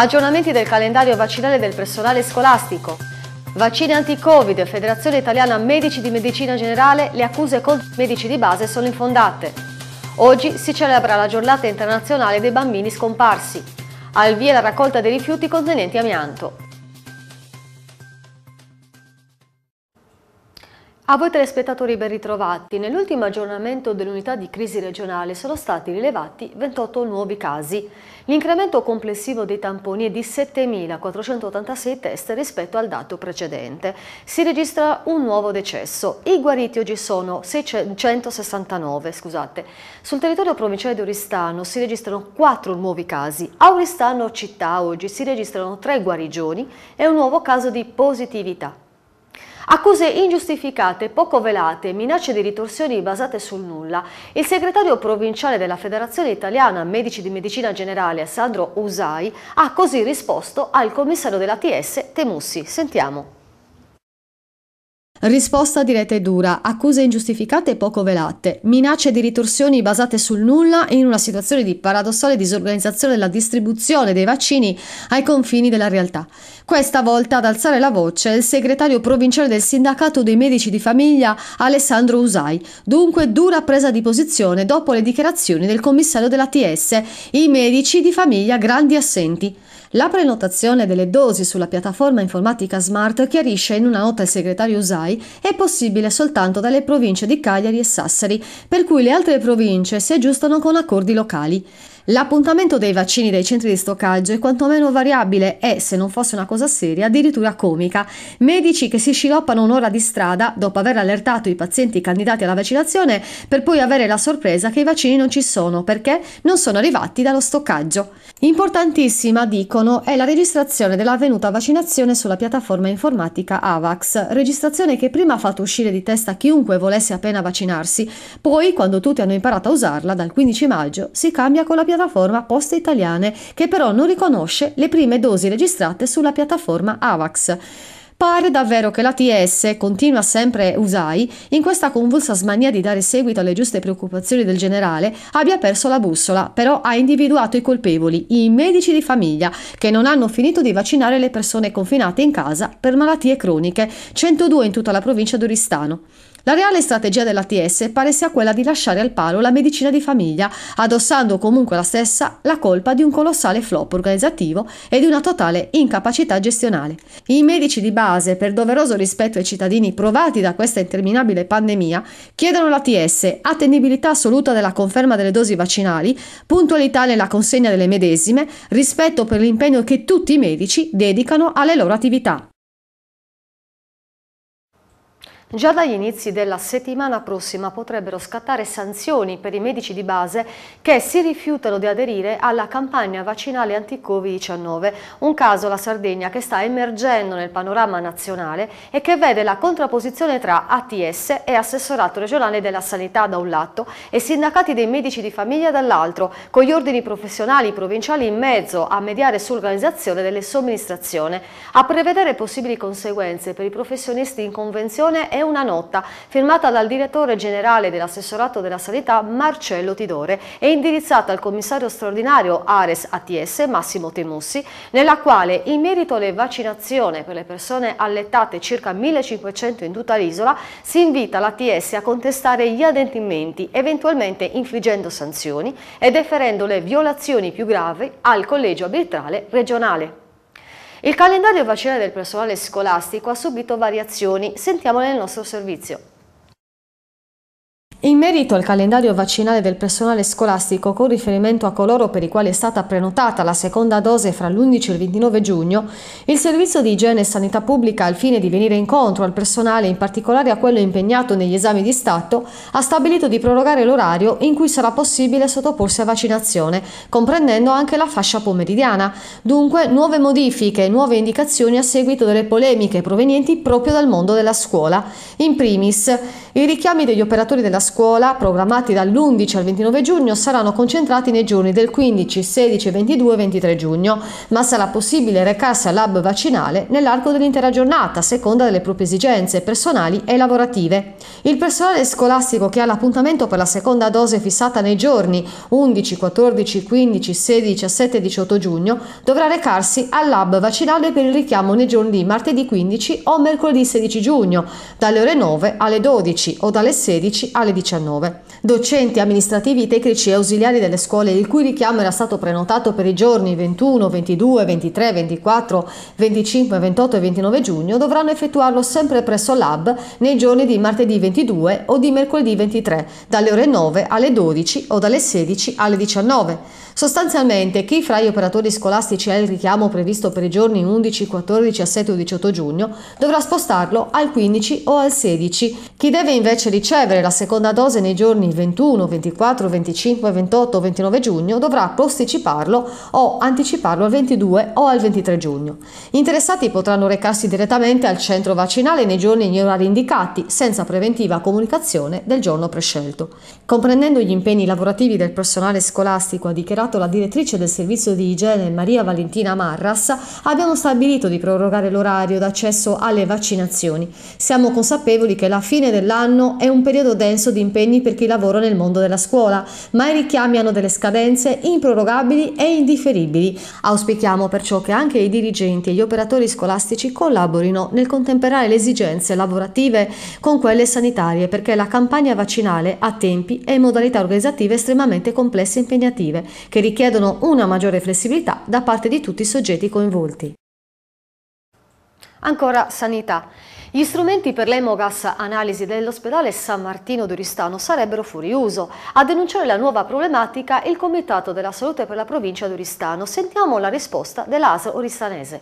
aggiornamenti del calendario vaccinale del personale scolastico, vaccini anti-covid, Federazione Italiana Medici di Medicina Generale, le accuse contro i medici di base sono infondate. Oggi si celebra la giornata internazionale dei bambini scomparsi. Al via la raccolta dei rifiuti contenenti amianto. A voi telespettatori ben ritrovati, nell'ultimo aggiornamento dell'unità di crisi regionale sono stati rilevati 28 nuovi casi. L'incremento complessivo dei tamponi è di 7.486 test rispetto al dato precedente. Si registra un nuovo decesso. I guariti oggi sono 669. Scusate. Sul territorio provinciale di Oristano si registrano 4 nuovi casi. A Oristano città oggi si registrano 3 guarigioni e un nuovo caso di positività. Accuse ingiustificate, poco velate, minacce di ritorsioni basate sul nulla. Il segretario provinciale della Federazione Italiana Medici di Medicina Generale, Sandro Usai, ha così risposto al commissario della TS Temussi. Sentiamo. Risposta diretta e dura, accuse ingiustificate e poco velate, minacce di ritorsioni basate sul nulla in una situazione di paradossale disorganizzazione della distribuzione dei vaccini ai confini della realtà. Questa volta ad alzare la voce il segretario provinciale del sindacato dei medici di famiglia Alessandro Usai, dunque dura presa di posizione dopo le dichiarazioni del commissario dell'ATS, i medici di famiglia grandi assenti. La prenotazione delle dosi sulla piattaforma informatica Smart chiarisce in una nota il segretario Usai è possibile soltanto dalle province di Cagliari e Sassari, per cui le altre province si aggiustano con accordi locali. L'appuntamento dei vaccini dei centri di stoccaggio è quantomeno variabile e, se non fosse una cosa seria, addirittura comica. Medici che si sciroppano un'ora di strada dopo aver allertato i pazienti candidati alla vaccinazione per poi avere la sorpresa che i vaccini non ci sono perché non sono arrivati dallo stoccaggio. Importantissima, dicono, è la registrazione dell'avvenuta vaccinazione sulla piattaforma informatica AVAX, registrazione che prima ha fatto uscire di testa chiunque volesse appena vaccinarsi, poi quando tutti hanno imparato a usarla dal 15 maggio si cambia con la piattaforma piattaforma Poste Italiane, che però non riconosce le prime dosi registrate sulla piattaforma AVAX. Pare davvero che l'ATS, continua sempre Usai, in questa convulsa smania di dare seguito alle giuste preoccupazioni del generale, abbia perso la bussola, però ha individuato i colpevoli, i medici di famiglia, che non hanno finito di vaccinare le persone confinate in casa per malattie croniche, 102 in tutta la provincia d'Oristano. La reale strategia dell'ATS pare sia quella di lasciare al palo la medicina di famiglia, addossando comunque la stessa la colpa di un colossale flop organizzativo e di una totale incapacità gestionale. I medici di base, per doveroso rispetto ai cittadini provati da questa interminabile pandemia, chiedono all'ATS attendibilità assoluta della conferma delle dosi vaccinali, puntualità nella consegna delle medesime, rispetto per l'impegno che tutti i medici dedicano alle loro attività. Già dagli inizi della settimana prossima potrebbero scattare sanzioni per i medici di base che si rifiutano di aderire alla campagna vaccinale anti-Covid-19, un caso la Sardegna che sta emergendo nel panorama nazionale e che vede la contrapposizione tra ATS e Assessorato regionale della sanità da un lato e sindacati dei medici di famiglia dall'altro, con gli ordini professionali provinciali in mezzo a mediare sull'organizzazione delle somministrazioni, a prevedere possibili conseguenze per i professionisti in convenzione e una nota firmata dal direttore generale dell'assessorato della sanità Marcello Tidore e indirizzata al commissario straordinario Ares ATS Massimo Temussi, nella quale in merito alle vaccinazioni per le persone allettate circa 1500 in tutta l'isola si invita l'ATS a contestare gli adempimenti eventualmente infliggendo sanzioni e deferendo le violazioni più gravi al collegio arbitrale regionale. Il calendario vaccinale del personale scolastico ha subito variazioni, sentiamo nel nostro servizio. In merito al calendario vaccinale del personale scolastico con riferimento a coloro per i quali è stata prenotata la seconda dose fra l'11 e il 29 giugno, il Servizio di Igiene e Sanità Pubblica, al fine di venire incontro al personale, in particolare a quello impegnato negli esami di Stato, ha stabilito di prorogare l'orario in cui sarà possibile sottoporsi a vaccinazione, comprendendo anche la fascia pomeridiana. Dunque, nuove modifiche e nuove indicazioni a seguito delle polemiche provenienti proprio dal mondo della scuola. In primis, i richiami degli operatori della scuola, programmati dall'11 al 29 giugno, saranno concentrati nei giorni del 15, 16, 22 e 23 giugno, ma sarà possibile recarsi al lab vaccinale nell'arco dell'intera giornata, a seconda delle proprie esigenze personali e lavorative. Il personale scolastico che ha l'appuntamento per la seconda dose fissata nei giorni 11, 14, 15, 16, 17 e 18 giugno dovrà recarsi al lab vaccinale per il richiamo nei giorni di martedì 15 o mercoledì 16 giugno, dalle ore 9 alle 12 10 o dalle 16 alle 19. Docenti, amministrativi, tecnici e ausiliari delle scuole il cui richiamo era stato prenotato per i giorni 21, 22, 23, 24, 25, 28 e 29 giugno dovranno effettuarlo sempre presso l'hub nei giorni di martedì 22 o di mercoledì 23 dalle ore 9 alle 12 o dalle 16 alle 19. Sostanzialmente chi fra gli operatori scolastici ha il richiamo previsto per i giorni 11, 14, 17 o 18 giugno dovrà spostarlo al 15 o al 16. Chi deve invece ricevere la seconda dose nei giorni 21, 24, 25, 28 o 29 giugno dovrà posticiparlo o anticiparlo al 22 o al 23 giugno. Gli interessati potranno recarsi direttamente al centro vaccinale nei giorni e gli orari indicati senza preventiva comunicazione del giorno prescelto. Comprendendo gli impegni lavorativi del personale scolastico ha dichiarato comunicato la direttrice del servizio di igiene Maria Valentina Marras, abbiamo stabilito di prorogare l'orario d'accesso alle vaccinazioni. Siamo consapevoli che la fine dell'anno è un periodo denso di impegni per chi lavora nel mondo della scuola, ma i richiami hanno delle scadenze improrogabili e indifferibili. Auspichiamo perciò che anche i dirigenti e gli operatori scolastici collaborino nel contemperare le esigenze lavorative con quelle sanitarie perché la campagna vaccinale ha tempi e modalità organizzative estremamente complesse e impegnative che che richiedono una maggiore flessibilità da parte di tutti i soggetti coinvolti. Ancora sanità. Gli strumenti per l'emogas analisi dell'ospedale San Martino d'Oristano sarebbero fuori uso. A denunciare la nuova problematica il Comitato della Salute per la provincia d'Oristano. Sentiamo la risposta dell'ASL oristanese.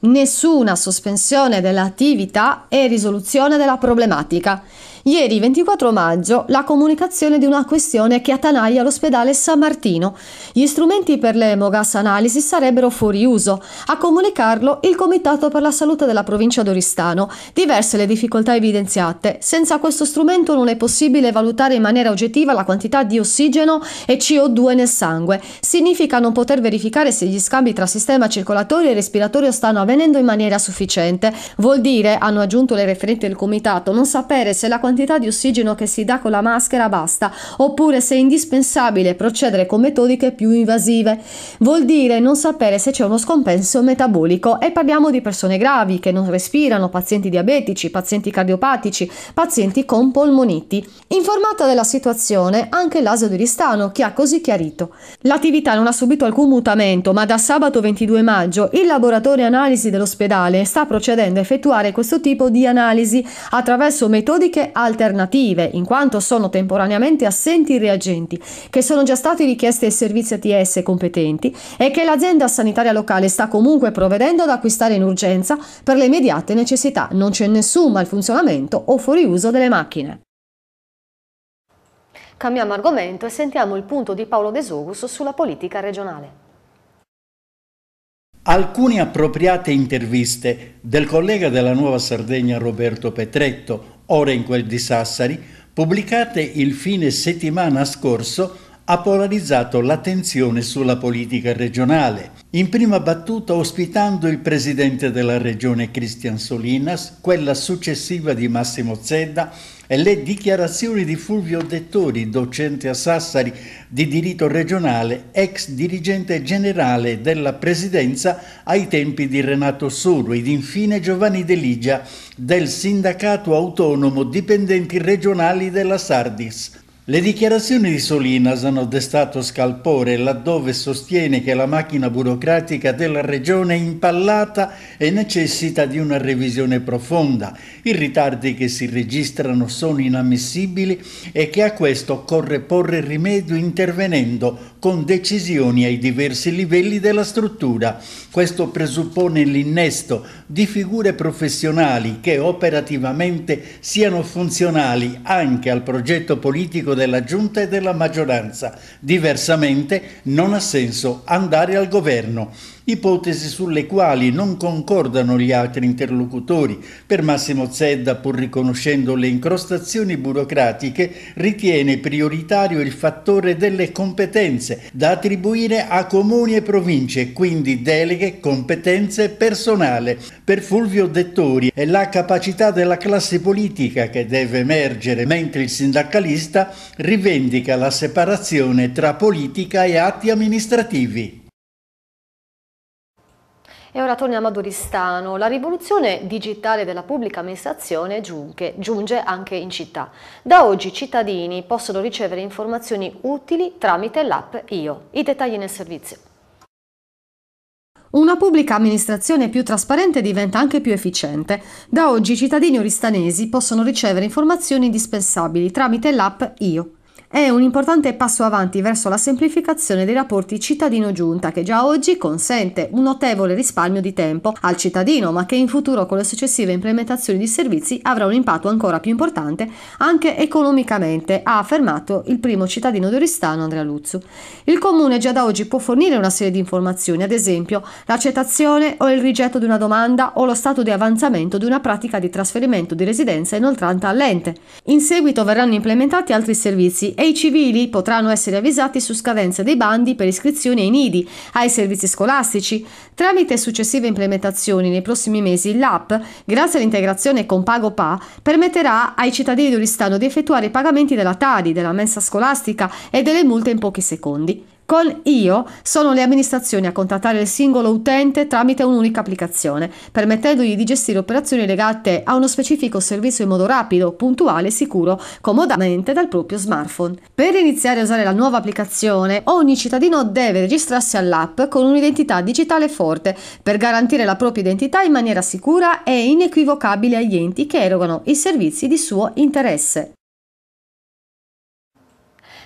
Nessuna sospensione dell'attività e risoluzione della problematica. Ieri 24 maggio la comunicazione di una questione che attanaglia l'ospedale San Martino. Gli strumenti per le emogas analisi sarebbero fuori uso. A comunicarlo il Comitato per la Salute della provincia d'Oristano. Diverse le difficoltà evidenziate. Senza questo strumento non è possibile valutare in maniera oggettiva la quantità di ossigeno e CO2 nel sangue. Significa non poter verificare se gli scambi tra sistema circolatorio e respiratorio stanno avvenendo in maniera sufficiente. Vuol dire, hanno aggiunto le referenti del Comitato, non sapere se la quantità quantità di ossigeno che si dà con la maschera basta, oppure se è indispensabile procedere con metodiche più invasive. Vuol dire non sapere se c'è uno scompenso metabolico e parliamo di persone gravi che non respirano, pazienti diabetici, pazienti cardiopatici, pazienti con polmoniti. Informata della situazione anche l'ASO di Ristano che ha così chiarito: l'attività non ha subito alcun mutamento, ma da sabato 22 maggio il laboratorio analisi dell'ospedale sta procedendo a effettuare questo tipo di analisi attraverso metodiche a alternative, in quanto sono temporaneamente assenti i reagenti che sono già stati richiesti ai servizi ATS competenti e che l'azienda sanitaria locale sta comunque provvedendo ad acquistare in urgenza per le immediate necessità. Non c'è nessun malfunzionamento o fuoriuso delle macchine. Cambiamo argomento e sentiamo il punto di Paolo Desogus sulla politica regionale. Alcune appropriate interviste del collega della Nuova Sardegna Roberto Petretto, ora in quel di Sassari, pubblicate il fine settimana scorso, ha polarizzato l'attenzione sulla politica regionale, in prima battuta ospitando il presidente della regione Cristian Solinas, quella successiva di Massimo Zedda, e le dichiarazioni di Fulvio Dettori, docente a Sassari di diritto regionale, ex dirigente generale della Presidenza ai tempi di Renato Soro ed infine Giovanni Deligia del Sindacato Autonomo Dipendenti Regionali della Sardis. Le dichiarazioni di Solinas hanno destato scalpore laddove sostiene che la macchina burocratica della regione è impallata e necessita di una revisione profonda. I ritardi che si registrano sono inammissibili e che a questo occorre porre rimedio intervenendo con decisioni ai diversi livelli della struttura. Questo presuppone l'innesto di figure professionali che operativamente siano funzionali anche al progetto politico della Giunta e della maggioranza. Diversamente non ha senso andare al governo ipotesi sulle quali non concordano gli altri interlocutori. Per Massimo Zedda, pur riconoscendo le incrostazioni burocratiche, ritiene prioritario il fattore delle competenze da attribuire a comuni e province, quindi deleghe, competenze e personale. Per Fulvio Dettori è la capacità della classe politica che deve emergere, mentre il sindacalista rivendica la separazione tra politica e atti amministrativi. E ora torniamo ad Oristano. La rivoluzione digitale della pubblica amministrazione giunge, giunge anche in città. Da oggi i cittadini possono ricevere informazioni utili tramite l'app IO. I dettagli nel servizio. Una pubblica amministrazione più trasparente diventa anche più efficiente. Da oggi i cittadini oristanesi possono ricevere informazioni indispensabili tramite l'app IO è un importante passo avanti verso la semplificazione dei rapporti cittadino-giunta che già oggi consente un notevole risparmio di tempo al cittadino ma che in futuro con le successive implementazioni di servizi avrà un impatto ancora più importante anche economicamente, ha affermato il primo cittadino d'Oristano Andrea Luzzu. Il comune già da oggi può fornire una serie di informazioni, ad esempio l'accettazione o il rigetto di una domanda o lo stato di avanzamento di una pratica di trasferimento di residenza inoltrata all'ente. In seguito verranno implementati altri servizi e i civili potranno essere avvisati su scadenza dei bandi per iscrizioni ai nidi, ai servizi scolastici. Tramite successive implementazioni nei prossimi mesi, l'app, grazie all'integrazione con PagoPA, permetterà ai cittadini di Oristano di effettuare i pagamenti della TADI, della mensa scolastica e delle multe in pochi secondi. Con IO sono le amministrazioni a contattare il singolo utente tramite un'unica applicazione, permettendogli di gestire operazioni legate a uno specifico servizio in modo rapido, puntuale e sicuro, comodamente dal proprio smartphone. Per iniziare a usare la nuova applicazione, ogni cittadino deve registrarsi all'app con un'identità digitale forte per garantire la propria identità in maniera sicura e inequivocabile agli enti che erogano i servizi di suo interesse.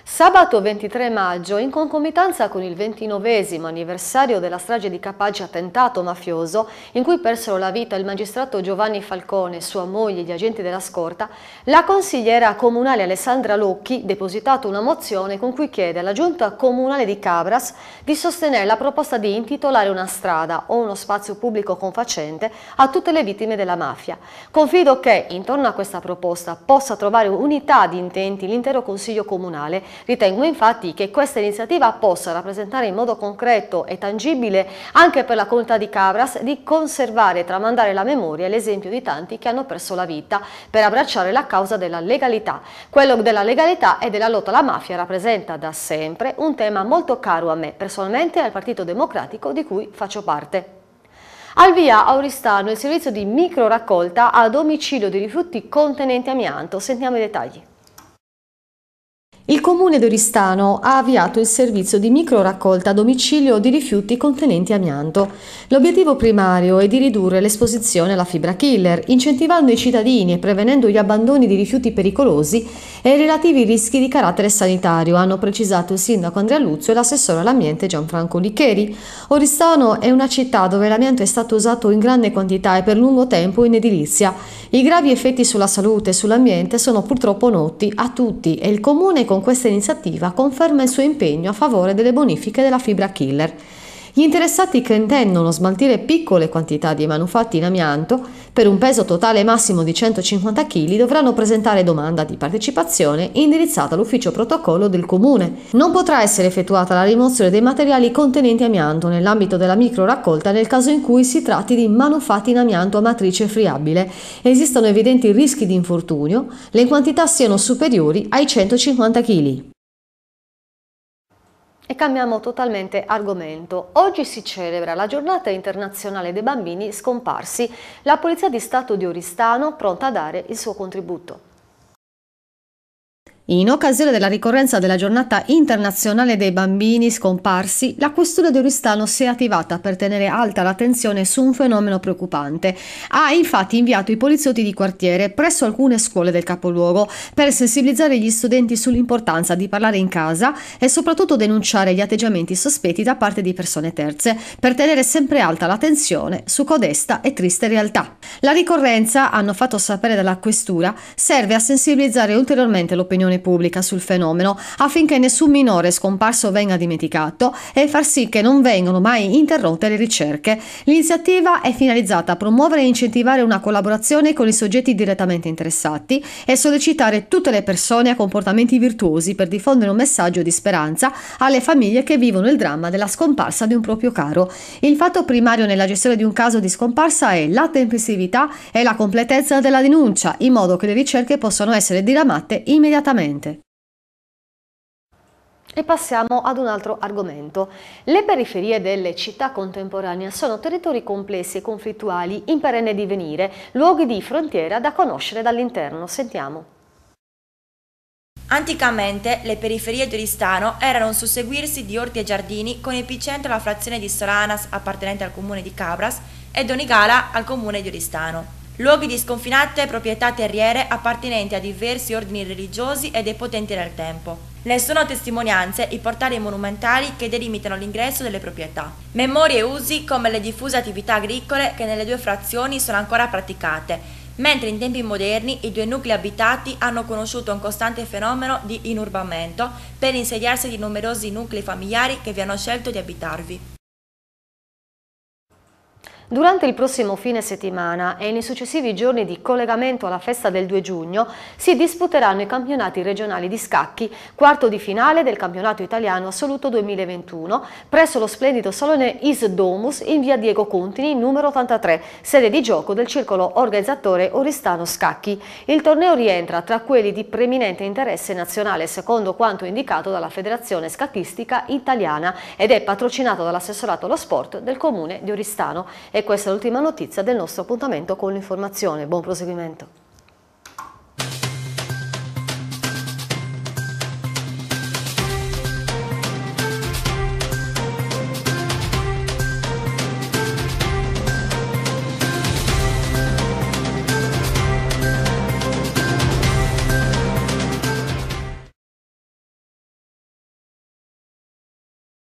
Sabato 23 maggio, in concomitanza con il 29 anniversario della strage di Capace attentato mafioso, in cui persero la vita il magistrato Giovanni Falcone, sua moglie e gli agenti della scorta, la consigliera comunale Alessandra Lucchi depositato una mozione con cui chiede alla giunta comunale di Cabras di sostenere la proposta di intitolare una strada o uno spazio pubblico confacente a tutte le vittime della mafia. Confido che, intorno a questa proposta, possa trovare unità di intenti l'intero Consiglio Comunale Ritengo infatti che questa iniziativa possa rappresentare in modo concreto e tangibile anche per la comunità di Cabras di conservare e tramandare la memoria e l'esempio di tanti che hanno perso la vita per abbracciare la causa della legalità. Quello della legalità e della lotta alla mafia rappresenta da sempre un tema molto caro a me, personalmente e al Partito Democratico di cui faccio parte. Al via Auristano il servizio di micro raccolta a domicilio di rifiuti contenenti amianto. Sentiamo i dettagli. Il comune d'Oristano ha avviato il servizio di micro raccolta a domicilio di rifiuti contenenti amianto. L'obiettivo primario è di ridurre l'esposizione alla fibra killer, incentivando i cittadini e prevenendo gli abbandoni di rifiuti pericolosi e i relativi rischi di carattere sanitario, hanno precisato il sindaco Andrea Luzzo e l'assessore all'ambiente Gianfranco Liccheri. Oristano è una città dove l'amianto è stato usato in grande quantità e per lungo tempo in edilizia. I gravi effetti sulla salute e sull'ambiente sono purtroppo noti a tutti e il comune con questa iniziativa conferma il suo impegno a favore delle bonifiche della fibra killer gli interessati che intendono smaltire piccole quantità di manufatti in amianto per un peso totale massimo di 150 kg dovranno presentare domanda di partecipazione indirizzata all'ufficio protocollo del comune. Non potrà essere effettuata la rimozione dei materiali contenenti amianto nell'ambito della micro raccolta nel caso in cui si tratti di manufatti in amianto a matrice friabile. Esistono evidenti rischi di infortunio, le quantità siano superiori ai 150 kg. E cambiamo totalmente argomento. Oggi si celebra la giornata internazionale dei bambini scomparsi. La Polizia di Stato di Oristano pronta a dare il suo contributo. In occasione della ricorrenza della giornata internazionale dei bambini scomparsi, la questura di Oristano si è attivata per tenere alta l'attenzione su un fenomeno preoccupante. Ha infatti inviato i poliziotti di quartiere presso alcune scuole del capoluogo per sensibilizzare gli studenti sull'importanza di parlare in casa e soprattutto denunciare gli atteggiamenti sospetti da parte di persone terze, per tenere sempre alta l'attenzione su codesta e triste realtà. La ricorrenza, hanno fatto sapere dalla questura, serve a sensibilizzare ulteriormente l'opinione pubblica sul fenomeno affinché nessun minore scomparso venga dimenticato e far sì che non vengano mai interrotte le ricerche. L'iniziativa è finalizzata a promuovere e incentivare una collaborazione con i soggetti direttamente interessati e sollecitare tutte le persone a comportamenti virtuosi per diffondere un messaggio di speranza alle famiglie che vivono il dramma della scomparsa di un proprio caro. Il fatto primario nella gestione di un caso di scomparsa è la tempestività e la completezza della denuncia, in modo che le ricerche possano essere diramate immediatamente assolutamente. E passiamo ad un altro argomento. Le periferie delle città contemporanee sono territori complessi e conflittuali in perenne divenire, luoghi di frontiera da conoscere dall'interno. Sentiamo. Anticamente le periferie di Oristano erano un susseguirsi di orti e giardini con epicentro la frazione di Solanas appartenente al comune di Cabras e Donigala al comune di Oristano luoghi di sconfinate proprietà terriere appartenenti a diversi ordini religiosi e dei potenti del tempo. Ne sono testimonianze i portali monumentali che delimitano l'ingresso delle proprietà. Memorie e usi come le diffuse attività agricole che nelle due frazioni sono ancora praticate, mentre in tempi moderni i due nuclei abitati hanno conosciuto un costante fenomeno di inurbamento per insediarsi di numerosi nuclei familiari che vi hanno scelto di abitarvi. Durante il prossimo fine settimana e nei successivi giorni di collegamento alla festa del 2 giugno si disputeranno i campionati regionali di scacchi, quarto di finale del campionato italiano assoluto 2021, presso lo splendido salone Is Domus in via Diego Contini, numero 83, sede di gioco del circolo organizzatore Oristano Scacchi. Il torneo rientra tra quelli di preminente interesse nazionale, secondo quanto indicato dalla Federazione Scacchistica Italiana ed è patrocinato dall'assessorato allo sport del comune di Oristano. È e questa è l'ultima notizia del nostro appuntamento con l'informazione. Buon proseguimento.